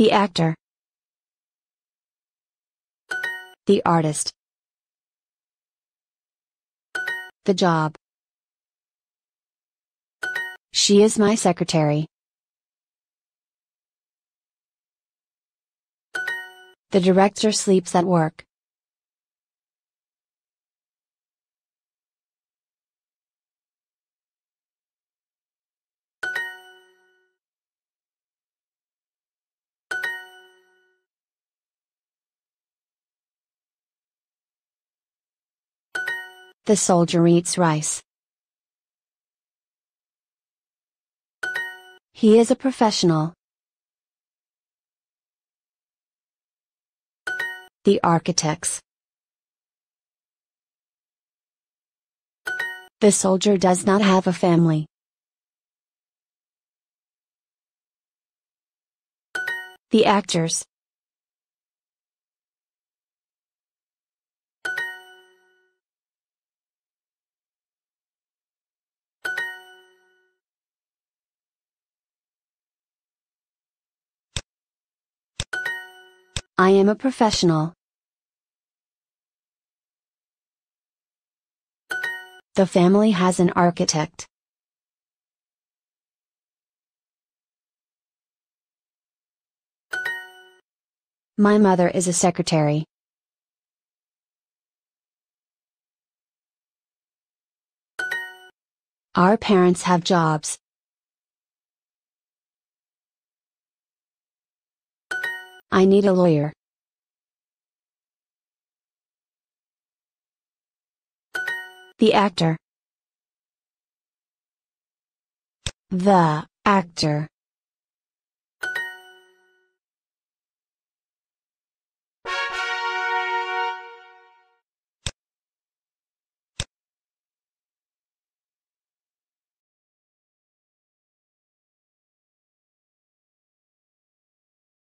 The actor. The artist. The job. She is my secretary. The director sleeps at work. The soldier eats rice. He is a professional. The architects. The soldier does not have a family. The actors. I am a professional. The family has an architect. My mother is a secretary. Our parents have jobs. I need a lawyer. The actor. The actor.